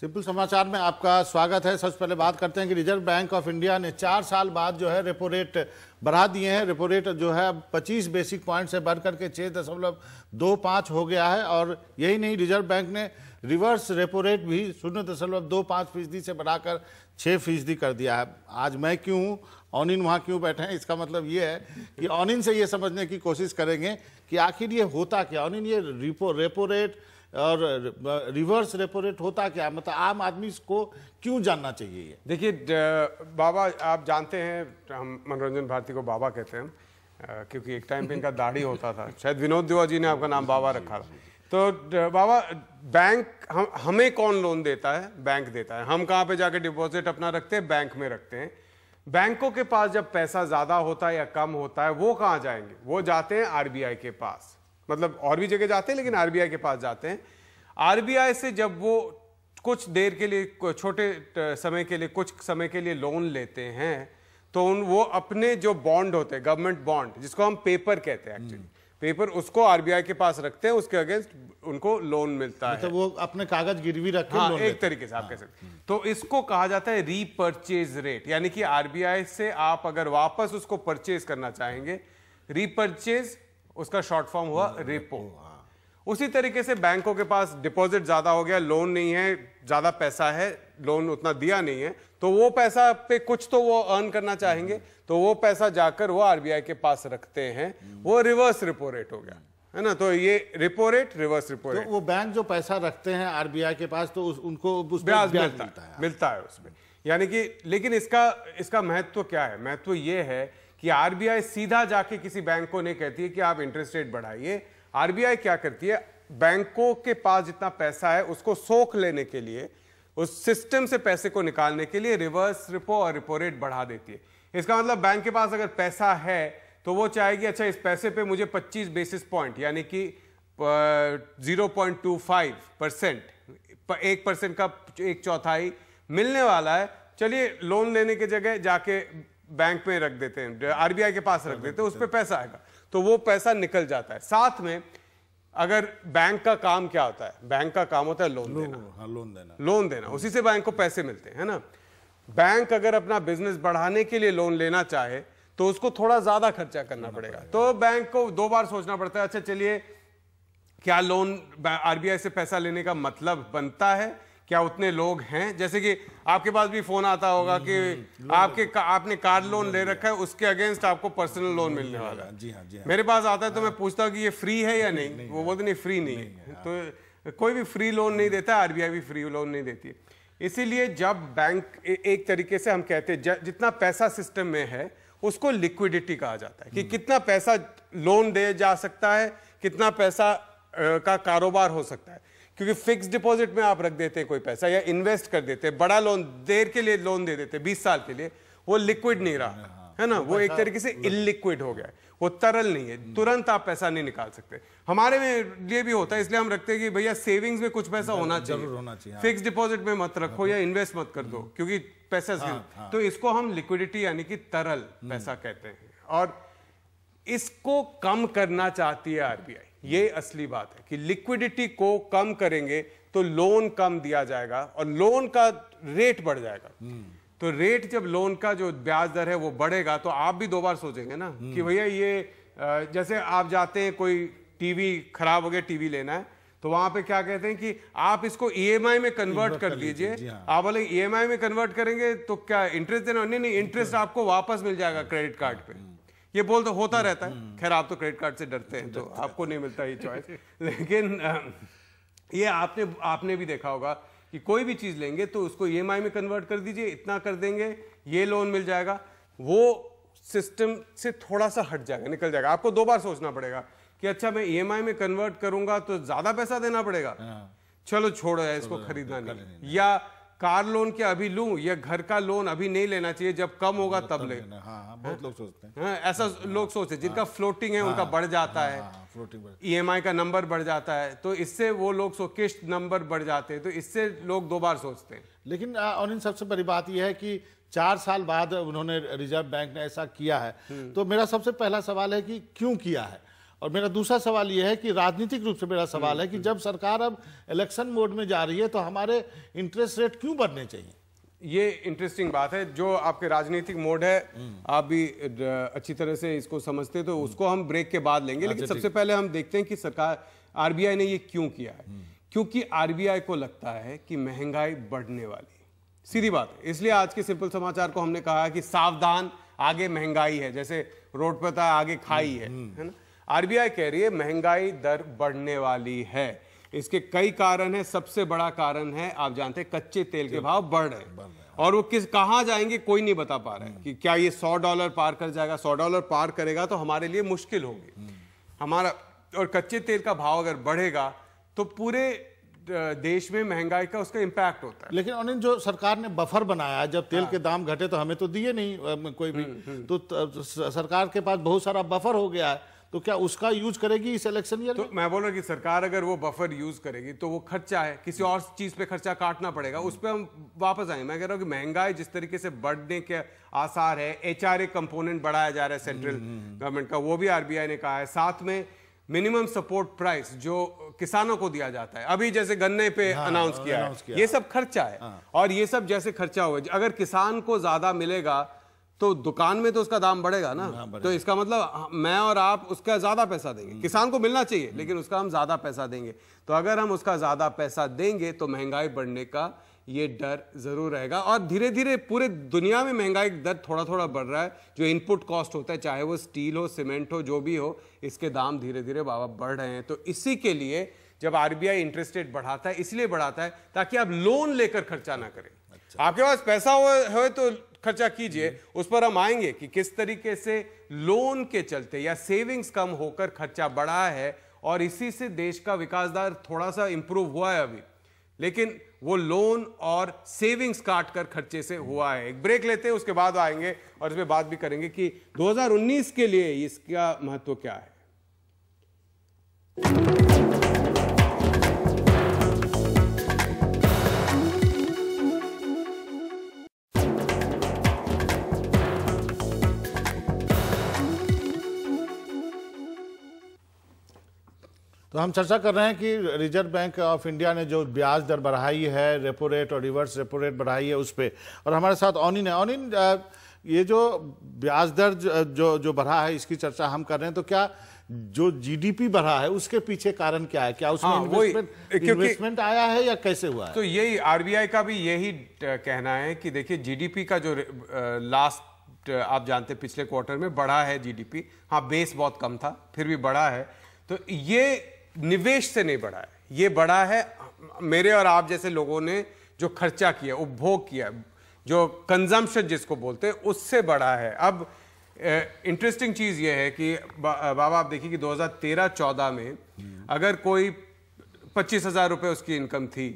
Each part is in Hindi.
सिंपल समाचार में आपका स्वागत है सबसे पहले बात करते हैं कि रिजर्व बैंक ऑफ इंडिया ने चार साल बाद जो है रेपो रेट बढ़ा दिए हैं रेपो रेट जो है अब पच्चीस बेसिक पॉइंट से बढ़ के छः दशमलव दो पाँच हो गया है और यही नहीं रिजर्व बैंक ने रिवर्स रेपो रेट भी शून्य दशमलव दो पाँच फीसदी से बढ़ाकर छः फीसदी कर दिया है आज मैं क्यों हूँ ऑनिन वहाँ क्यों बैठे हैं इसका मतलब ये है कि ऑनिन से ये समझने की कोशिश करेंगे कि आखिर ये होता क्या ऑनिन ये रिपो रेपो रेट और रिवर्स रेपो रेट होता क्या मतलब आम आदमी इसको क्यों जानना चाहिए ये देखिए बाबा आप जानते हैं हम मनोरंजन भारती को बाबा कहते हैं क्योंकि एक टाइम पे इनका दाढ़ी होता था शायद विनोद देवा जी ने आपका नाम बाबा रखा था तो बाबा बैंक हम हमें कौन लोन देता है बैंक देता है हम कहाँ पे जाके डिपॉजिट अपना रखते हैं बैंक में रखते हैं बैंकों के पास जब पैसा ज़्यादा होता है या कम होता है वो कहाँ जाएंगे वो जाते हैं आरबीआई के पास मतलब और भी जगह जाते हैं लेकिन आरबीआई के पास जाते हैं आरबीआई से जब वो कुछ देर के लिए छोटे समय के लिए कुछ समय के लिए लोन लेते हैं तो उन वो अपने जो बॉन्ड होते हैं गवर्नमेंट बॉन्ड जिसको हम पेपर कहते हैं एक्चुअली हम्म। पेपर उसको आरबीआई के पास रखते हैं उसके अगेंस्ट उनको लोन मिलता मतलब है वो अपने कागज गिरवी रखते हाँ, एक तरीके से आप हाँ, कह सकते हैं तो इसको कहा जाता है रीपर्चेज रेट यानी कि आरबीआई से आप अगर वापस उसको परचेज करना चाहेंगे रीपर्चेज उसका शॉर्ट फॉर्म हुआ रेपो हाँ, हाँ। उसी तरीके से बैंकों के पास डिपॉजिट ज़्यादा हो गया लोन नहीं है ज़्यादा पैसा है लोन उतना दिया नहीं है तो वो पैसा पे कुछ तो वो अर्न करना चाहेंगे तो वो पैसा जाकर वो आरबीआई के पास रखते हैं वो रिवर्स रिपो रेट हो गया है ना तो ये repo rate reverse repo rate तो वो बैंक जो पैसा रखते हैं आरबीआई के पास तो उस, उनको उस ब्याज, ब्याज मिलता, मिलता है मिलता है उसमें यानी कि लेकिन इसका इसका महत्व क्या है महत्व ये है कि आरबीआई सीधा जाके किसी बैंक को नहीं कहती है कि आप इंटरेस्ट रेट बढ़ाइए आरबीआई क्या करती है बैंकों के पास जितना पैसा है उसको सोख लेने के लिए उस सिस्टम से पैसे को निकालने के लिए रिवर्स रिपो और रिपो रेट बढ़ा देती है इसका मतलब बैंक के पास अगर पैसा है तो वो चाहेगी अच्छा इस पैसे पे मुझे 25 बेसिस पॉइंट यानी कि 0.25 परसेंट एक परसेंट का एक चौथाई मिलने वाला है चलिए लोन लेने के जगह जाके बैंक में रख देते हैं आरबीआई के पास रख देते हैं उस पर पैसा आएगा तो वो पैसा निकल जाता है साथ में अगर बैंक का काम क्या होता है बैंक का काम होता है लोन लो, देना हाँ, लोन देना लोन देना हाँ। उसी से बैंक को पैसे मिलते हैं ना बैंक अगर अपना बिजनेस बढ़ाने के लिए लोन लेना चाहे तो उसको थोड़ा ज्यादा खर्चा करना पड़ेगा तो बैंक को दो बार सोचना पड़ता है अच्छा चलिए क्या लोन आरबीआई से पैसा लेने का मतलब बनता है क्या उतने लोग हैं जैसे कि आपके पास भी फोन आता होगा कि हम्म, आपके का, आपने कार लोन ले रखा है उसके अगेंस्ट आपको पर्सनल लोन मिलने हाँ, वाला है जी हाँ जी हाँ मेरे पास आता है तो हाँ। मैं पूछता हूँ कि ये फ्री है या नहीं, वो बोलते नहीं फ्री नहीं, है हाँ। तो कोई भी फ्री लोन नहीं देता आरबीआई भी फ्री लोन नहीं देती है इसीलिए जब बैंक एक तरीके से हम कहते हैं जितना पैसा सिस्टम में है उसको लिक्विडिटी कहा जाता है कि हम्म। कितना पैसा लोन दे जा सकता है कितना पैसा का कारोबार हो सकता है क्योंकि फिक्स डिपॉजिट में आप रख देते हैं कोई पैसा या इन्वेस्ट कर देते हैं बड़ा लोन देर के लिए लोन दे देते बीस साल के लिए वो लिक्विड नहीं रहा हाँ। है ना वो एक तरीके से इलिक्विड हो गया है वो तरल नहीं है हम्म। तुरंत आप पैसा नहीं निकाल सकते हमारे में लिए भी होता है इसलिए हम रखते हैं कि भैया सेविंग्स में कुछ पैसा होना चाहिए होना चाहिए फिक्स हाँ। डिपॉजिट में मत रखो या इन्वेस्ट हाँ। मत कर दो हम्म। क्योंकि पैसा हाँ, तो इसको हम लिक्विडिटी यानी कि तरल हम्म। पैसा कहते हैं और इसको कम करना चाहती है आरबीआई ये असली बात है कि लिक्विडिटी को कम करेंगे तो लोन कम दिया जाएगा और लोन का रेट बढ़ जाएगा हम्म। तो रेट जब लोन का जो ब्याज दर है वो बढ़ेगा तो आप भी दो बार सोचेंगे ना हम्म। कि भैया ये जैसे आप जाते हैं कोई टीवी खराब हो गया टीवी लेना है तो वहां पे क्या कहते हैं कि आप इसको ईएमआई e में कन्वर्ट कर लीजिए हाँ। आप बोले ईएमआई e में कन्वर्ट करेंगे तो क्या इंटरेस्ट देना नहीं नहीं इंटरेस्ट आपको वापस मिल जाएगा क्रेडिट कार्ड पे हम्म। ये बोल तो होता हम्म, रहता है हम्म। खैर आप तो क्रेडिट कार्ड से डरते हैं तो आपको नहीं मिलता ये चॉइस लेकिन ये आपने आपने भी देखा होगा कि कोई भी चीज़ लेंगे तो उसको ई e में कन्वर्ट कर दीजिए इतना कर देंगे ये लोन मिल जाएगा वो सिस्टम से थोड़ा सा हट जाएगा निकल जाएगा आपको दो बार सोचना पड़ेगा कि अच्छा मैं ई e में कन्वर्ट करूंगा तो ज़्यादा पैसा देना पड़ेगा हाँ। चलो छोड़ो है इसको खरीदना नहीं या कार लोन के अभी लूं या घर का लोन अभी नहीं लेना चाहिए जब कम होगा तब ले हाँ, हाँ, बहुत लोग सोचते हैं हाँ, ऐसा हाँ, हाँ लोग सोचते हैं जिनका हाँ, फ्लोटिंग है हाँ, उनका बढ़ जाता हाँ, है ई हाँ, एम e का नंबर बढ़ जाता है तो इससे वो लोग सो किस्त नंबर बढ़ जाते हैं तो इससे लोग दो बार सोचते हैं लेकिन और इन सबसे बड़ी बात यह है कि चार साल बाद उन्होंने रिजर्व बैंक ने ऐसा किया है हम्म। तो मेरा सबसे पहला सवाल है कि क्यों किया है और मेरा दूसरा सवाल यह है कि राजनीतिक रूप से मेरा सवाल है कि हम्म, जब हम्म। सरकार अब इलेक्शन मोड में जा रही है तो हमारे इंटरेस्ट रेट क्यों बढ़ने चाहिए ये इंटरेस्टिंग बात है जो आपके राजनीतिक मोड है हम्म। आप भी अच्छी तरह से इसको समझते तो उसको हम ब्रेक के बाद लेंगे हाँ, लेकिन सबसे पहले हम देखते हैं कि सरकार आरबीआई ने ये क्यों किया है क्योंकि आरबीआई को लगता है कि महंगाई बढ़ने वाली सीधी बात है इसलिए आज के सिंपल समाचार को हमने कहा कि सावधान आगे महंगाई है जैसे रोड पर था आगे खाई है है ना आरबीआई कह रही है महंगाई दर बढ़ने वाली है इसके कई कारण हैं सबसे बड़ा कारण है आप जानते हैं कच्चे तेल के भाव बढ़ रहे हैं और वो किस कहाँ जाएंगे कोई नहीं बता पा रहा है कि क्या ये सौ डॉलर पार कर जाएगा सौ डॉलर पार करेगा तो हमारे लिए मुश्किल होगी हम्म। हमारा और कच्चे तेल का भाव अगर बढ़ेगा तो पूरे देश में महंगाई का उसका इम्पैक्ट होता है लेकिन अनिल जो सरकार ने बफर बनाया जब तेल हाँ। के दाम घटे तो हमें तो दिए नहीं कोई भी हम्म, हम्म। तो सरकार के पास बहुत सारा बफर हो गया है तो क्या उसका यूज करेगी इस इलेक्शन तो मैं बोल रहा कि सरकार अगर वो बफर यूज करेगी तो वो खर्चा है किसी और चीज पे खर्चा काटना पड़ेगा उस पर हम वापस आए मैं कह रहा हूँ कि महंगाई जिस तरीके से बढ़ने के आसार है एच आर कंपोनेंट बढ़ाया जा रहा है सेंट्रल हम्म, गवर्नमेंट हम्म, हम्म। का वो भी आरबीआई ने कहा है साथ में मिनिमम सपोर्ट प्राइस जो किसानों को दिया जाता है अभी जैसे गन्ने पे हाँ, अनाउंस हाँ, किया है किया। ये सब खर्चा है हाँ। और ये सब जैसे खर्चा हुआ अगर किसान को ज्यादा मिलेगा तो दुकान में तो उसका दाम बढ़ेगा ना हाँ, बढ़ेगा। तो इसका मतलब हाँ, मैं और आप उसका ज़्यादा पैसा देंगे हम्म। किसान को मिलना चाहिए हम्म। लेकिन उसका हम ज़्यादा पैसा देंगे तो अगर हम उसका ज़्यादा पैसा देंगे तो महंगाई बढ़ने का ये डर ज़रूर रहेगा और धीरे धीरे पूरे दुनिया में महंगाई दर थोड़ा थोड़ा बढ़ रहा है जो इनपुट कॉस्ट होता है चाहे वो स्टील हो सीमेंट हो जो भी हो इसके दाम धीरे धीरे बाबा बढ़ रहे हैं तो इसी के लिए जब आरबीआई इंटरेस्ट रेट बढ़ाता है इसलिए बढ़ाता है ताकि आप लोन लेकर खर्चा ना करें अच्छा। आपके पास पैसा हो, हो तो खर्चा कीजिए उस पर हम आएंगे कि किस तरीके से लोन के चलते या सेविंग्स कम होकर खर्चा बढ़ा है और इसी से देश का विकास दर थोड़ा सा इंप्रूव हुआ है अभी लेकिन वो लोन और सेविंग्स काट कर खर्चे से हुआ है एक ब्रेक लेते हैं उसके बाद आएंगे और इसमें बात भी करेंगे कि 2019 के लिए इसका महत्व क्या है तो हम चर्चा कर रहे हैं कि रिजर्व बैंक ऑफ इंडिया ने जो ब्याज दर बढ़ाई है रेपो रेट और रिवर्स रेपो रेट बढ़ाई है उस पर और हमारे साथ ऑनिन है ऑनिन ये जो ब्याज दर जो जो बढ़ा है इसकी चर्चा हम कर रहे हैं तो क्या जो जीडीपी बढ़ा है उसके पीछे कारण क्या है क्या उसमें इन्वेस्टमेंट हाँ, आया है या कैसे हुआ है? तो यही आरबीआई का भी यही कहना है कि देखिए जीडीपी का जो लास्ट आप जानते पिछले क्वार्टर में बढ़ा है जीडीपी हाँ बेस बहुत कम था फिर भी बढ़ा है तो ये निवेश से नहीं बढ़ा है ये बढ़ा है मेरे और आप जैसे लोगों ने जो खर्चा किया उपभोग किया जो कंजम्पशन जिसको बोलते हैं उससे बढ़ा है अब इंटरेस्टिंग चीज़ ये है कि बा, बाबा आप देखिए कि 2013-14 में अगर कोई पच्चीस हज़ार रुपये उसकी इनकम थी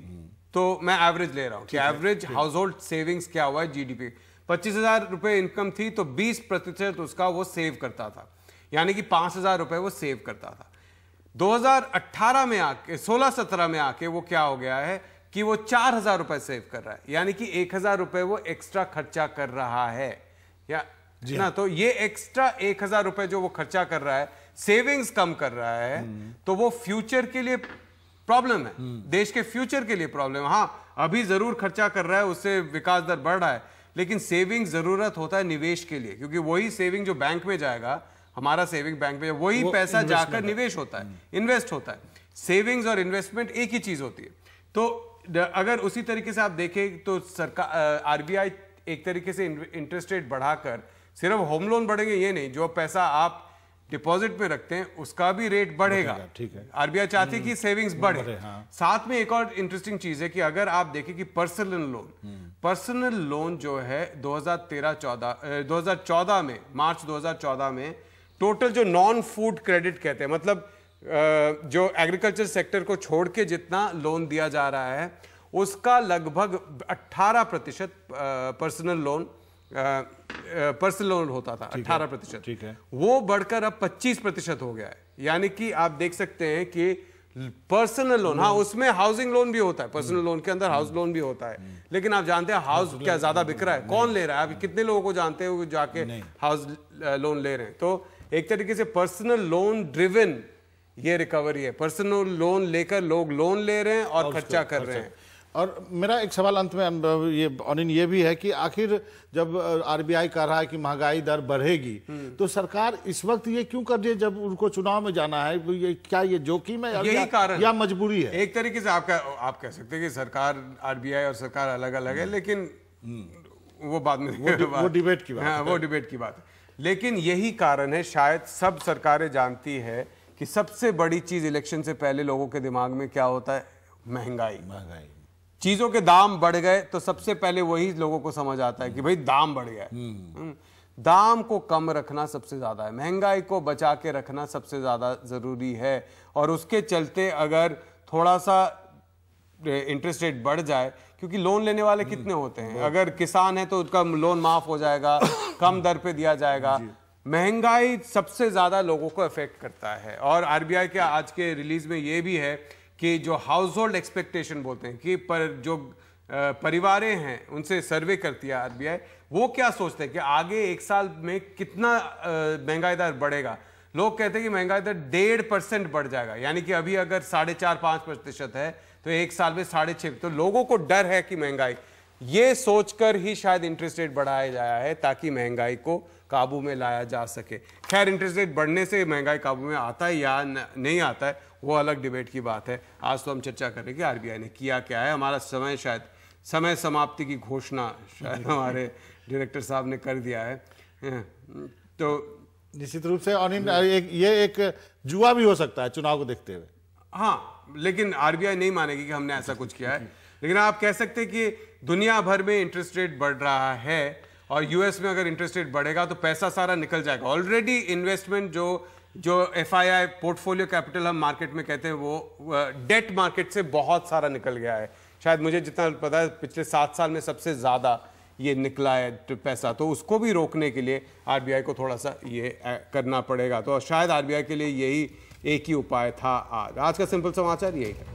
तो मैं एवरेज ले रहा हूँ कि एवरेज हाउस होल्ड सेविंग्स क्या हुआ है जीडीपी पच्चीस हज़ार रुपये इनकम थी तो बीस प्रतिशत उसका वो सेव करता था यानी कि पाँच हज़ार रुपये वो सेव करता था 2018 में आके 16-17 में आके वो क्या हो गया है कि वो चार हजार रुपए सेव कर रहा है यानी कि एक हजार रुपए वो एक्स्ट्रा खर्चा कर रहा है या जी ना हाँ। तो ये एक्स्ट्रा एक हजार रुपए जो वो खर्चा कर रहा है सेविंग्स कम कर रहा है हम्म। तो वो फ्यूचर के लिए प्रॉब्लम है हम्म। देश के फ्यूचर के लिए प्रॉब्लम हाँ अभी जरूर खर्चा कर रहा है उससे विकास दर बढ़ रहा है लेकिन सेविंग जरूरत होता है निवेश के लिए क्योंकि वही सेविंग जो बैंक में जाएगा हमारा सेविंग बैंक में वही पैसा जाकर निवेश होता है इन्वेस्ट होता है सेविंग्स और इन्वेस्टमेंट एक ही चीज होती है तो अगर उसी तरीके से आप देखें तो सरकार आरबीआई एक तरीके से इंटरेस्ट रेट बढ़ाकर सिर्फ होम लोन बढ़ेंगे ये नहीं जो पैसा आप डिपॉजिट में रखते हैं उसका भी रेट बढ़ेगा ठीक है आरबीआई चाहती है कि सेविंग्स हम्म, बढ़े, बढ़े हाँ। साथ में एक और इंटरेस्टिंग चीज है कि अगर आप देखें कि पर्सनल लोन पर्सनल लोन जो है 2013-14 2014 में मार्च 2014 में टोटल जो नॉन फूड क्रेडिट कहते हैं मतलब जो एग्रीकल्चर सेक्टर को छोड़ के जितना लोन दिया जा रहा है उसका लगभग 18 प्रतिशत पर्सनल लोन पर्सनल लोन होता था 18 प्रतिशत ठीक है वो बढ़कर अब 25 प्रतिशत हो गया है यानी कि आप देख सकते हैं कि पर्सनल लोन हाँ उसमें हाउसिंग लोन भी होता है पर्सनल लोन के अंदर हाउस लोन भी होता है लेकिन आप जानते हैं हाउस क्या ज्यादा बिक रहा है कौन ले रहा है आप कितने लोगों को जानते हो जाके हाउस लोन ले रहे हैं तो एक तरीके से पर्सनल लोन ड्रिवन ये रिकवरी है पर्सनल लोन लेकर लोग लोन ले रहे हैं और खर्चा कर रहे हैं और मेरा एक सवाल अंत में ये ऑनिन ये भी है कि आखिर जब आरबीआई कह रहा है कि महंगाई दर बढ़ेगी हम्म। तो सरकार इस वक्त ये क्यों कर रही है जब उनको चुनाव में जाना है तो ये क्या ये जोखिम है यही या, कारण या मजबूरी है एक तरीके से आपका आप कह सकते हैं कि सरकार आरबीआई और सरकार अलग अलग है हम्म। लेकिन हम्म। वो बाद में वो, डिबेट हाँ, की बात है वो डिबेट की बात है लेकिन यही कारण है शायद सब सरकारें जानती है कि सबसे बड़ी चीज़ इलेक्शन से पहले लोगों के दिमाग में क्या होता है महंगाई महंगाई चीज़ों के दाम बढ़ गए तो सबसे पहले वही लोगों को समझ आता है कि भाई दाम बढ़ गया हम्म। हम्म। दाम को कम रखना सबसे ज़्यादा है महंगाई को बचा के रखना सबसे ज़्यादा ज़रूरी है और उसके चलते अगर थोड़ा सा इंटरेस्ट रेट बढ़ जाए क्योंकि लोन लेने वाले हम्म। कितने होते हैं अगर किसान है तो उसका लोन माफ हो जाएगा कम दर पे दिया जाएगा महंगाई सबसे ज़्यादा लोगों को अफेक्ट करता है और आरबीआई के आज के रिलीज में ये भी है कि जो हाउस होल्ड एक्सपेक्टेशन बोलते हैं कि पर जो परिवार हैं उनसे सर्वे करती है आरबीआई वो क्या सोचते हैं कि आगे एक साल में कितना महंगाई दर बढ़ेगा लोग कहते हैं कि महंगाई दर डेढ़ परसेंट बढ़ जाएगा यानी कि अभी अगर साढ़े चार पाँच प्रतिशत है तो एक साल में साढ़े छः तो लोगों को डर है कि महंगाई ये सोचकर ही शायद इंटरेस्ट रेट बढ़ाया जाया है ताकि महंगाई को काबू में लाया जा सके खैर इंटरेस्ट रेट बढ़ने से महंगाई काबू में आता है या नहीं आता है वो अलग डिबेट की बात है आज तो हम चर्चा करें कि आरबीआई ने किया क्या है हमारा समय शायद समय समाप्ति की घोषणा शायद हमारे डायरेक्टर साहब ने कर दिया है तो निश्चित रूप से और ये एक जुआ भी हो सकता है चुनाव को देखते हुए हाँ लेकिन आरबीआई नहीं मानेगी कि हमने ऐसा कुछ किया है लेकिन आप कह सकते हैं कि दुनिया भर में इंटरेस्ट रेट बढ़ रहा है और यूएस में अगर इंटरेस्ट रेट बढ़ेगा तो पैसा सारा निकल जाएगा ऑलरेडी इन्वेस्टमेंट जो जो एफ पोर्टफोलियो कैपिटल हम मार्केट में कहते हैं वो डेट मार्केट से बहुत सारा निकल गया है शायद मुझे जितना पता है पिछले सात साल में सबसे ज़्यादा ये निकला है तो पैसा तो उसको भी रोकने के लिए आरबीआई को थोड़ा सा ये करना पड़ेगा तो शायद आरबीआई के लिए यही एक ही उपाय था आज आज का सिंपल समाचार यही है